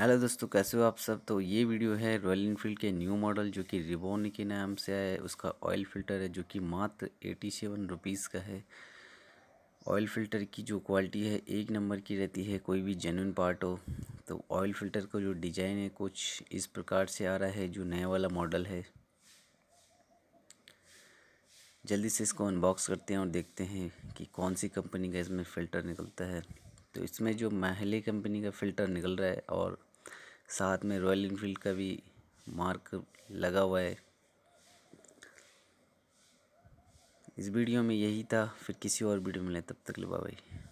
hello दोस्तों कैसे हो आप सब तो ये वीडियो है रॉयल इनफील्ड के न्यू मॉडल जो कि रिबोन के नाम से आया है उसका ऑयल फिल्टर है जो कि मात्र एटी सेवन रुपीज़ का है ऑयल फिल्टर की जो क्वालिटी है एक नंबर की रहती है कोई भी जेनुइन पार्ट हो तो ऑयल फिल्टर का जो डिज़ाइन है कुछ इस प्रकार से आ रहा है जो नया वाला मॉडल है जल्दी से इसको अनबॉक्स करते हैं और देखते हैं कि कौन सी कंपनी का इसमें फ़िल्टर निकलता है तो इसमें जो महले कंपनी का फ़िल्टर निकल रहा है और साथ में रॉयल इनफील्ड का भी मार्क लगा हुआ है इस वीडियो में यही था फिर किसी और वीडियो में लें तब तक ले भाई